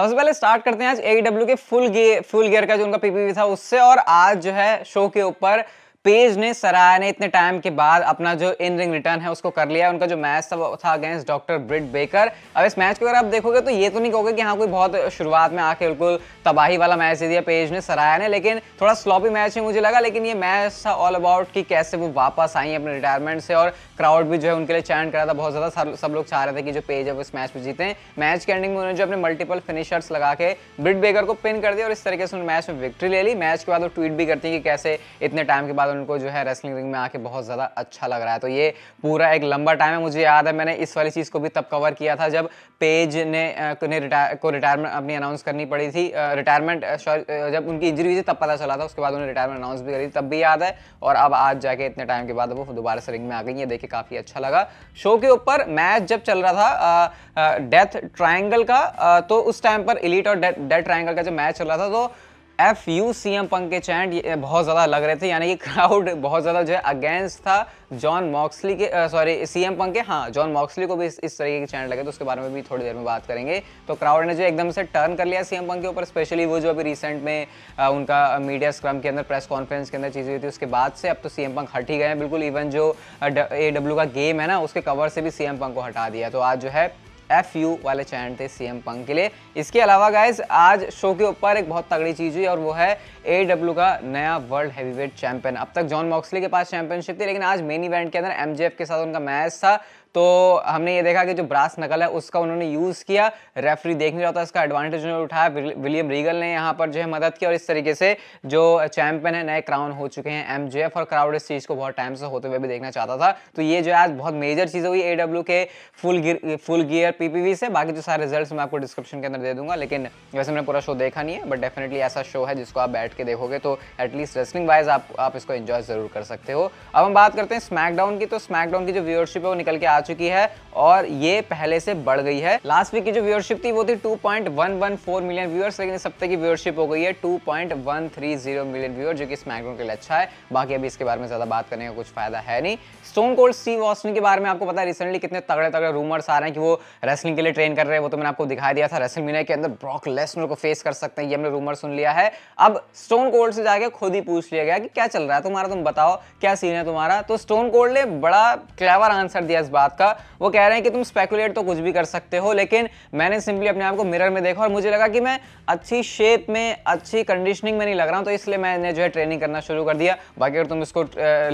सबसे पहले स्टार्ट करते हैं आज एडब्ल्यू e के फुल गे फुल गियर का जो उनका पीपीवी था उससे और आज जो है शो के ऊपर पेज ने सराय ने इतने टाइम के बाद अपना जो इन रिंग रिटर्न है उसको कर लिया उनका जो मैच था वो था अगेंस्ट डॉक्टर ब्रिट बेकर अब इस मैच को अगर आप देखोगे तो ये तो नहीं कहोगे कि हाँ कोई बहुत शुरुआत में आके बिल्कुल तबाही वाला मैच दे दिया पेज ने सराय ने लेकिन थोड़ा स्लॉपी मैच है मुझे लगा लेकिन ये मैच था ऑल अबाउट कि कैसे वो वापस आई अपने रिटायरमेंट से और क्राउड भी जो है उनके लिए चैन करा था बहुत ज़्यादा सब लोग चाह रहे थे कि जो पेज है वो इस मैच में जीते मैच के एंडिंग में उन्होंने जो अपने मल्टीपल फिनिशर्स लगा के ब्रिट बेकर को पिन कर दिया और इस तरीके से उन्होंने मैच में विक्ट्री ले ली मैच के बाद वो ट्वीट भी करती हैं कि कैसे इतने टाइम के बाद बाद उनको जो है रेसलिंग रिंग में आके बहुत ज़्यादा अच्छा लग रहा है तो ये पूरा एक लंबा टाइम है मुझे याद है मैंने इस वाली चीज़ को भी तब कवर किया था जब पेज ने, उन्हें रिटायर को रिटायरमेंट अपनी अनाउंस करनी पड़ी थी रिटायरमेंट सॉरी जब उनकी इंजरी हुई थी तब पता चला था उसके बाद उन्हें रिटायरमेंट अनाउंस भी करी तब भी याद है और अब आज जाके इतने टाइम के बाद वो दोबारा से रिंग में आ गई ये देखे काफ़ी अच्छा लगा शो के ऊपर मैच जब चल रहा था डेथ ट्राइंगल का तो उस टाइम पर इलीट और डेथ ट्राइंगल का जब मैच चल रहा था तो F U C M Punk के चैंट बहुत ज़्यादा लग रहे थे यानी कि क्राउड बहुत ज़्यादा जो है अगेंस्ट था जॉन मॉक्सली के सॉरी सी एम पंक के हाँ जॉन मॉक्सली को भी इस, इस तरीके के चैंट लगे तो उसके बारे में भी थोड़ी देर में बात करेंगे तो क्राउड ने जो एकदम से टर्न कर लिया सी एम पंक के ऊपर स्पेशली वो जो अभी रिसेंट में आ, उनका मीडिया स्क्रम के अंदर प्रेस कॉन्फ्रेंस के अंदर चीज़ें हुई थी उसके बाद से अब तो सी एम पंक हट ही गए हैं बिल्कुल इवन जो ए डब्ल्यू का गेम है ना उसके कवर से भी सी एम पंक को हटा दिया तो आज जो है एफ यू वाले चैन थे सी एम पंक के लिए इसके अलावा गाइज आज शो के ऊपर एक बहुत तगड़ी चीज़ हुई और वो है ए डब्ल्यू का नया वर्ल्ड वेट चैंपियन अब तक जॉन मॉक्सली के पास चैंपियनशिप थी लेकिन आज मेन इवेंट के अंदर एम के साथ उनका मैच था तो हमने ये देखा कि जो ब्रास नकल है उसका उन्होंने यूज़ किया रेफरी देख नहीं रहा था इसका एडवांटेज उन्होंने उठाया विलियम रीगल ने यहाँ पर जो है मदद की और इस तरीके से जो चैंपियन है नए क्राउन हो चुके हैं एम और क्राउड इस चीज़ को बहुत टाइम से होते हुए भी देखना चाहता था तो ये जो आज बहुत मेजर चीज़ हुई ए के फुल फुल गियर पीपीवी से बाकी जो सारे रिजल्ट मैं आपको डिस्क्रिप्शन के अंदर दे दूंगा लेकिन वैसे मैंने पूरा शो देखा नहीं है बट डेफिनेटली ऐसा शो है जिसको आप बैठ के देखोगे तो एटलीस्ट रेसलिंग वाइज आप आप इसको एंजॉय जरूर कर सकते हो अब हम बात करते हैं स्मैकडाउन की तो स्मैकडाउन की जो व्यूअरशिप है वो निकल के आ चुकी है और ये पहले से बढ़ गई है लास्ट वीक की जो व्यूअरशिप थी वो थी 2.114 मिलियन व्यूअर्स लेकिन इस हफ्ते की व्यूअरशिप हो गई है 2.130 मिलियन व्यूअर जो कि स्मैकडाउन के लिए अच्छा है बाकी अभी इसके बारे में ज्यादा बात करने का कुछ फायदा है नहीं स्टोन कोल्ड सी ऑस्टिन के बारे में आपको पता है रिसेंटली कितने तगड़े तगड़े रूमर्स आ रहे हैं कि वो रेसलिंग के लिए ट्रेन कर रहे हैं वो तो मैंने आपको दिखा दिया था रेसल मीना के अंदर ब्रॉक लेसनर को फेस कर सकते हैं ये हमने रूमर सुन लिया है अब स्टोन कोल्ड से जाकर खुद ही पूछ लिया गया कि क्या चल रहा है तुम्हारा तुम बताओ क्या सीन है तुम्हारा तो स्टोन कोल्ड ने बड़ा क्लेवर आंसर दिया इस बात बात का वो कह रहे हैं कि तुम स्पेकुलेट तो कुछ भी कर सकते हो लेकिन मैंने सिंपली अपने आप को मिरर में देखा और मुझे लगा कि मैं अच्छी शेप में अच्छी कंडीशनिंग में नहीं लग रहा हूँ तो इसलिए मैंने जो है ट्रेनिंग करना शुरू कर दिया बाकी अगर तुम इसको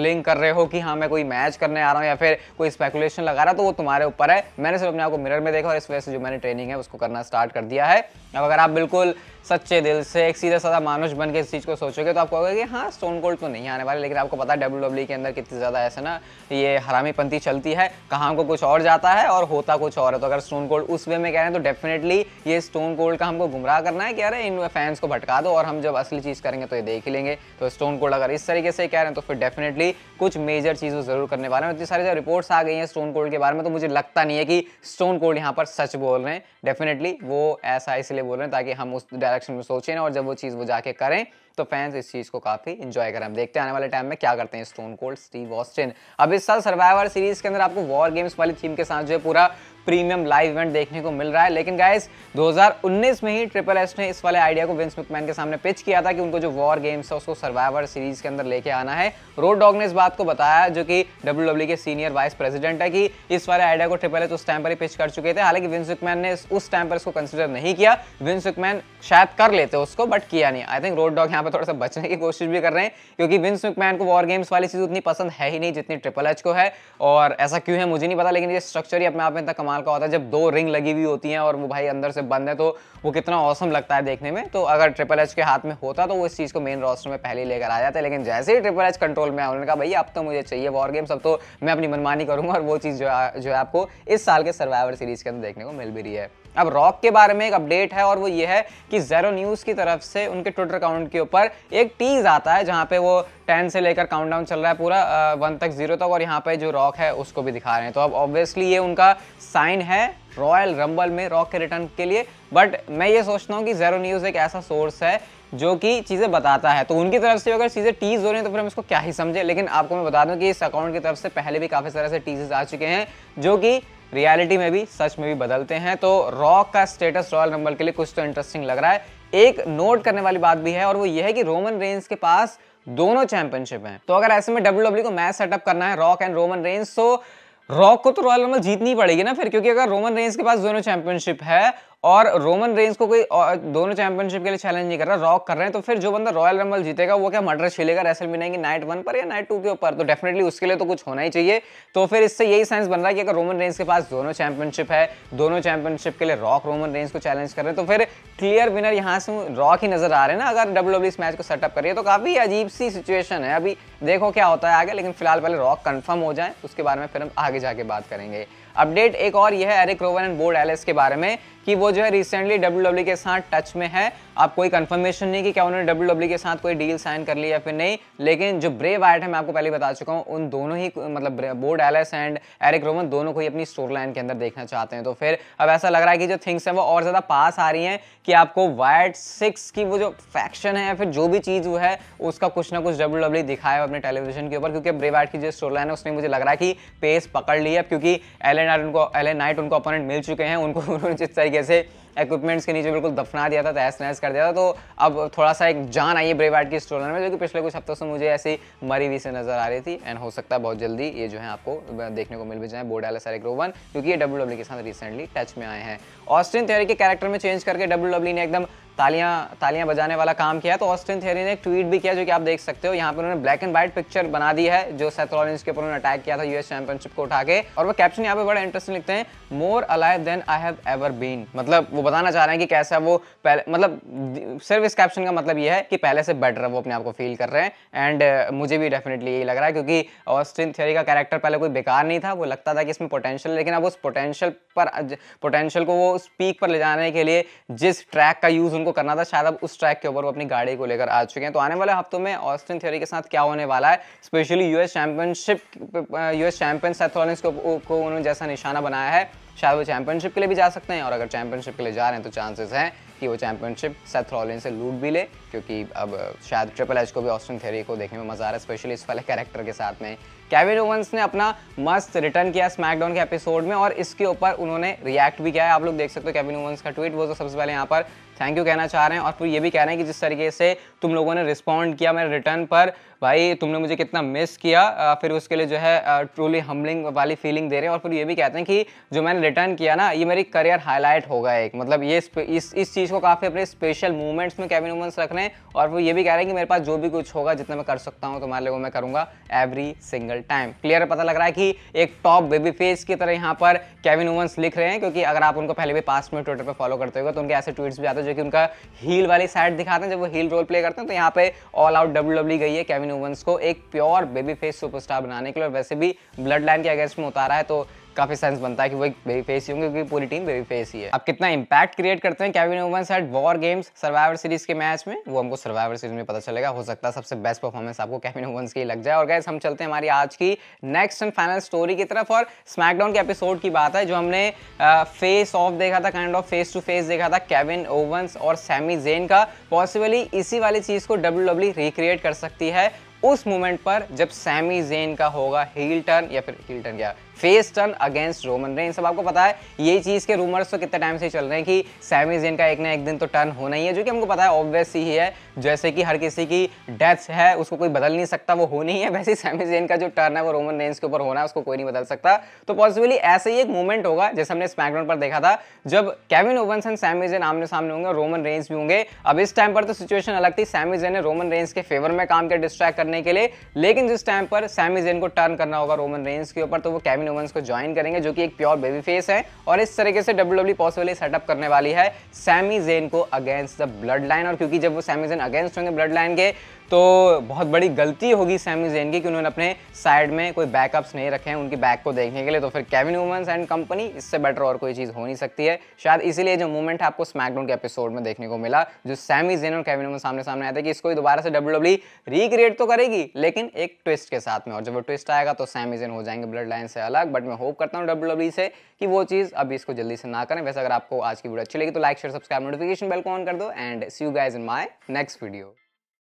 लिंक कर रहे हो कि हाँ मैं कोई मैच करने आ रहा हूँ या फिर कोई स्पेकुलेशन लगा रहा तो वो तुम्हारे ऊपर है मैंने सिर्फ अपने आप को मिरर में देखा और इस वजह से जो मैंने ट्रेनिंग है उसको करना स्टार्ट कर दिया है अब अगर आप बिल्कुल सच्चे दिल से एक सीधा साधा मानुष बन के इस चीज़ को सोचोगे तो आपको कहोगे कि हाँ स्टोन कोल्ड तो नहीं आने वाले लेकिन आपको पता है डब्ल्यू डब्ल्यू e के अंदर कितनी ज़्यादा ऐसे ना ये हरामीपंथी चलती है कहाँ को कुछ और जाता है और होता कुछ और है तो अगर स्टोन कोल्ड उस वे में कह रहे हैं तो डेफिनेटली ये स्टोन कोल्ड का हमको गुमराह करना है कि अरे इन फैंस को भटका दो और हम जब असली चीज़ करेंगे तो ये देख ही लेंगे तो स्टोन कोल्ड अगर इस तरीके से कह रहे हैं तो फिर डेफिनेटली कुछ मेजर चीज़ ज़रूर करने वाले हैं इतनी सारी जो रिपोर्ट्स आ गई हैं स्टोन कोल्ड के बारे में तो मुझे लगता नहीं है कि स्टोन कोल्ड यहाँ पर सच बोल रहे हैं डेफिनेटली वो ऐसा इसलिए बोल रहे हैं ताकि हम उस डायरेक्शन में सोचें और जब वो चीज़ वो जाके करें तो फैंस इस चीज़ को काफ़ी इंजॉय करें हम देखते हैं आने वाले टाइम में क्या करते हैं स्टोन कोल्ड स्टीव ऑस्टिन अब इस साल सर्वाइवर सीरीज के अंदर आपको वॉर गेम्स वाली थीम के साथ जो है पूरा प्रीमियम लाइव इवेंट देखने को मिल रहा है लेकिन गाइस 2019 में ही ट्रिपल एस ने इस वाले आइडिया को विंस मैकमैन के सामने पिच किया था कि उनको जो वॉर गेम्स है उसको सर्वाइवर सीरीज के अंदर लेके आना है रोड डॉग ने इस बात को बताया जो कि डब्ल्यू e के सीनियर वाइस प्रेसिडेंट है कि इस वाले आइडिया को ट्रिपल एस उस टाइम पर ही पिच कर चुके थे हालांकि विंस मैकमैन ने उस टाइम पर इसको कंसिडर नहीं किया विंस मैकमैन शायद कर लेते उसको बट किया नहीं आई थिंक रोड डॉग यहाँ यहाँ पर थोड़ा सा बचने की कोशिश भी कर रहे हैं क्योंकि विंस मैन को वॉर गेम्स वाली चीज़ उतनी पसंद है ही नहीं जितनी ट्रिपल एच को है और ऐसा क्यों है मुझे नहीं पता लेकिन ये स्ट्रक्चर ही अपने आप में इतना कमाल का होता है जब दो रिंग लगी हुई होती हैं और वो भाई अंदर से बंद है तो वो कितना औसम लगता है देखने में तो अगर ट्रिपल एच के हाथ में होता तो वो इस चीज़ को मेन रोस्टर में पहले लेकर आ जाता लेकिन जैसे ही ट्रिपल एच कंट्रोल में आया उन्होंने कहा भाई अब तो मुझे चाहिए वॉर गेम्स अब तो मैं अपनी मनमानी करूँगा और वो चीज़ जो है आपको इस साल के सर्वाइवर सीरीज के अंदर देखने को मिल भी रही है अब रॉक के बारे में एक अपडेट है और वो ये है कि जेरो न्यूज़ की तरफ से उनके ट्विटर अकाउंट के ऊपर एक टीज आता है जहाँ पे वो टेन से लेकर काउंटडाउन चल रहा है पूरा वन तक जीरो तक और यहाँ पे जो रॉक है उसको भी दिखा रहे हैं तो अब ऑब्वियसली ये उनका साइन है रॉयल रंबल में रॉक के रिटर्न के लिए बट मैं ये सोचता हूँ कि जेरो न्यूज़ एक ऐसा सोर्स है जो कि चीज़ें बताता है तो उनकी तरफ से अगर चीज़ें टीज हो रही हैं तो फिर हम इसको क्या ही समझें लेकिन आपको मैं बता दूं कि इस अकाउंट की तरफ से पहले भी काफ़ी सारे ऐसे टीजेस आ चुके हैं जो कि रियलिटी में भी सच में भी बदलते हैं तो रॉक का स्टेटस रॉयल रंबल के लिए कुछ तो इंटरेस्टिंग लग रहा है एक नोट करने वाली बात भी है और वो यह है कि रोमन रेंज के पास दोनों चैंपियनशिप हैं तो अगर ऐसे में डब्ल्यू e को मैच सेटअप करना है रॉक एंड रोमन रेंज तो रॉक को तो रॉयल रंबल जीतनी पड़ेगी ना फिर क्योंकि अगर रोमन रेंज के पास दोनों चैंपियनशिप है और रोमन रेंज को कोई दोनों चैंपियनशिप के लिए चैलेंज नहीं कर रहा रॉक कर रहे हैं तो फिर जो बंदा रॉयल रंबल जीतेगा वो क्या मर्डर छेलेगा रेसल मीना की नाइट वन पर या नाइट टू के ऊपर तो डेफिनेटली उसके लिए तो कुछ होना ही चाहिए तो फिर इससे यही साइंस बन रहा है कि अगर रोमन रेंज के पास दोनों चैंपियनशिप है दोनों चैंपियनशिप के लिए रॉक रोमन रेंज को चैलेंज कर रहे हैं तो फिर क्लियर विनर यहाँ से रॉक ही नजर आ रहे हैं ना अगर डब्ल्यू e इस मैच को सेटअप करिए तो काफ़ी अजीब सी सिचुएशन है अभी देखो क्या होता है आगे लेकिन फिलहाल पहले रॉक कन्फर्म हो जाए उसके बारे में फिर हम आगे जाके बात करेंगे अपडेट एक और यह है एरिक रोवन एंड बोर्ड एलिस के बारे में कि वो जो है रिसेंटली डब्ल्यू e के साथ टच में है आप कोई कन्फर्मेशन नहीं कि क्या उन्होंने डब्ल्यू e के साथ कोई डील साइन कर ली या फिर नहीं लेकिन जो ब्रेव आर्ट है मैं आपको पहले बता चुका हूँ उन दोनों ही मतलब बोर्ड एलेस एंड एरिक रोमन दोनों को ही अपनी स्टोर लाइन के अंदर देखना चाहते हैं तो फिर अब ऐसा लग रहा है कि जो थिंग्स हैं वो और ज़्यादा पास आ रही हैं कि आपको वाइट सिक्स की वो जो फैक्शन है या फिर जो भी चीज़ वो है उसका कुछ ना कुछ डब्ल्यू डब्ल्यू e दिखाया अपने टेलीविजन के ऊपर क्योंकि ब्रेव आर्ट की जो स्टोर लाइन है उसने मुझे लग रहा है कि पेस पकड़ ली है क्योंकि एल एन उनको एल नाइट उनको अपोनेंट मिल चुके हैं उनको उन्होंने जिस तरीके से इक्विपमेंट्स के नीचे बिल्कुल दफना दिया था तहस नहस कर दिया था तो अब थोड़ा सा एक जान आई है ब्रेवार्ड की स्टोलर में जो कि पिछले कुछ हफ्तों से मुझे ऐसी मरी हुई से नजर आ रही थी एंड हो सकता है बहुत जल्दी ये जो है आपको देखने को मिल भी जाए बोर्ड एलएस एरिक रोवन क्योंकि ये डब्ल्यू e के साथ रिसेंटली टच में आए हैं ऑस्टिन थ्योरी के कैरेक्टर में चेंज करके डब्ल्यू e ने एकदम तालियां तालियां बजाने वाला काम किया तो ऑस्टिन थेरी ने एक ट्वीट भी किया जो कि आप देख सकते हो यहाँ पर उन्होंने ब्लैक एंड व्हाइट पिक्चर बना दी है जो सेथ के ऊपर उन्होंने अटैक किया था यूएस चैंपियनशिप को उठा के और वो कैप्शन यहाँ पे बड़ा इंटरेस्टिंग लिखते हैं more alive than I have ever been मतलब वो बताना चाह रहे हैं कि कैसा वो पहले मतलब सिर्फ इस कैप्शन का मतलब ये है कि पहले से बेटर वो अपने आप को फील कर रहे हैं एंड uh, मुझे भी डेफिनेटली यही लग रहा है क्योंकि ऑस्टिन थेरी का कैरेक्टर पहले कोई बेकार नहीं था वो लगता था कि इसमें पोटेंशियल लेकिन अब उस पोटेंशियल पर पोटेंशियल को वो उस पीक पर ले जाने के लिए जिस ट्रैक का यूज़ उनको करना था शायद अब उस ट्रैक के ऊपर वो अपनी गाड़ी को लेकर आ चुके हैं तो आने वाले हफ्तों में ऑस्टिन थ्योरी के साथ क्या होने वाला है specially US championship US champion Seth को, को उन्होंने जैसा निशाना बनाया है शायद वो चैंपियनशिप के लिए भी जा सकते हैं और अगर चैंपियनशिप के लिए जा रहे हैं तो चांसेस हैं कि वो चैंपियनशिप सेथ रॉलिन से लूट भी ले क्योंकि अब शायद ट्रिपल एच को भी ऑस्टिन थेरी को देखने में मज़ा आ रहा है स्पेशली इस वाले कैरेक्टर के साथ में कैविन ओवंस ने अपना मस्त रिटर्न किया स्मैकडाउन के एपिसोड में और इसके ऊपर उन्होंने रिएक्ट भी किया है आप लोग देख सकते हो कैविन ओवंस का ट्वीट वो तो सबसे पहले यहाँ पर थैंक यू कहना चाह रहे हैं और फिर ये भी कह रहे हैं कि जिस तरीके से तुम लोगों ने रिस्पॉन्ड किया मेरे रिटर्न पर भाई तुमने मुझे कितना मिस किया फिर उसके लिए जो है ट्रूली हमलिंग वाली फीलिंग दे रहे हैं और फिर ये भी कहते हैं कि जो मैंने रिटर्न किया ना ये मेरी करियर हाईलाइट होगा एक मतलब ये इस इस चीज़ को काफ़ी अपने स्पेशल मूवमेंट्स में कैबिन वूमेंस रख रहे हैं और वो ये भी कह रहे हैं कि मेरे पास जो भी कुछ होगा जितना मैं कर सकता हूँ तुम्हारे लोगों मैं करूँगा एवरी सिंगल टाइम क्लियर पता लग रहा है कि एक टॉप बेबी फेस की तरह यहाँ पर कैबिन वूमेंस लिख रहे हैं क्योंकि अगर आप उनको पहले भी पास में ट्विटर पर फॉलो करते हो तो उनके ऐसे ट्वीट्स भी आते जो कि उनका हील वाली साइड दिखाते हैं जब वो हील रोल प्ले करते हैं तो यहाँ पे ऑल आउट डब्ल्यू डब्ल्यू गई है केविन ओवंस को एक प्योर बेबी फेस सुपरस्टार बनाने के लिए और वैसे भी ब्लड लाइन के अगेंस्ट में उतारा है तो काफी सेंस बनता है कि वो एक बेबी फेस ही होंगे क्योंकि पूरी टीम बेबी फेस ही है अब कितना इंपैक्ट क्रिएट करते हैं Kevin Owens at war games survivor series के मैच में वो हमको सर्वाइवर सीरीज में पता चलेगा हो सकता है सबसे बेस्ट परफॉर्मेंस आपको कैविन ओवन की लग जाए और गैस हम चलते हैं हमारी आज की नेक्स्ट एंड फाइनल स्टोरी की तरफ और स्मैकडाउन के एपिसोड की बात है जो हमने फेस ऑफ देखा था kind of face to face देखा था कैविन ओवंस और सैमी जेन का पॉसिबली इसी वाली चीज़ को डब्ल्यू रिक्रिएट e कर सकती है उस मोमेंट पर जब सैमी जेन का होगा हील टर्न या फिर हील टर्न क्या face turn against Roman Reigns सब आपको पता है ये चीज़ के रूमर्स तो कितने टाइम से चल रहे हैं कि सैमी जेन का एक ना एक दिन तो टर्न होना ही है जो कि हमको पता है ऑब्वियस ही है जैसे कि हर किसी की डेथ है उसको कोई बदल नहीं सकता वो होनी ही है वैसे सैमी जेन का जो टर्न है वो रोमन रेंस के ऊपर होना है उसको कोई नहीं बदल सकता तो पॉसिबली ऐसे ही एक मोमेंट होगा जैसे हमने स्मैकडाउन पर देखा था जब Kevin Owens and Sami Zayn आमने सामने होंगे रोमन रेंस भी होंगे अब इस टाइम पर तो सिचुएशन अलग थी सैमी जेन ने रोमन रेंस के फेवर में काम किया डिस्ट्रैक्ट करने करने के लिए लेकिन जिस टाइम पर सैमी जेन को टर्न करना होगा रोमन रेंस के ऊपर तो वो कैमिन ओवंस को ज्वाइन करेंगे जो कि एक प्योर बेबी फेस है और इस तरीके से डब्ल्यू डब्ल्यू पॉसिबली सेटअप करने वाली है सैमी जेन को अगेंस्ट द ब्लड लाइन और क्योंकि जब वो सैमी जेन अगेंस्ट होंगे ब्लड लाइन के तो बहुत बड़ी गलती होगी सैमी जेन की कि उन्होंने अपने साइड में कोई बैकअप्स नहीं रखे हैं उनकी बैक को देखने के लिए तो फिर कैविन वूमेंस एंड कंपनी इससे बेटर और कोई चीज़ हो नहीं सकती है शायद इसीलिए जो मूवमेंट है आपको स्मैकडाउन के एपिसोड में देखने को मिला जो सैमी जेन और कैविन वूमन सामने सामने आया था कि इसको दोबारा से डब्ल्यू डब्ल्यू रिक्रिएट तो करेगी लेकिन एक ट्विस्ट के साथ में और जब वो ट्विस्ट आएगा तो सैमी जेन हो जाएंगे ब्लड लाइन से अलग बट मैं होप करता हूँ डब्ल्यू डब्ल्यू से कि वो चीज़ अभी इसको जल्दी से ना करें वैसे अगर आपको आज की वीडियो अच्छी लगी तो like share subscribe notification bell को ऑन कर दो and see you guys in my next video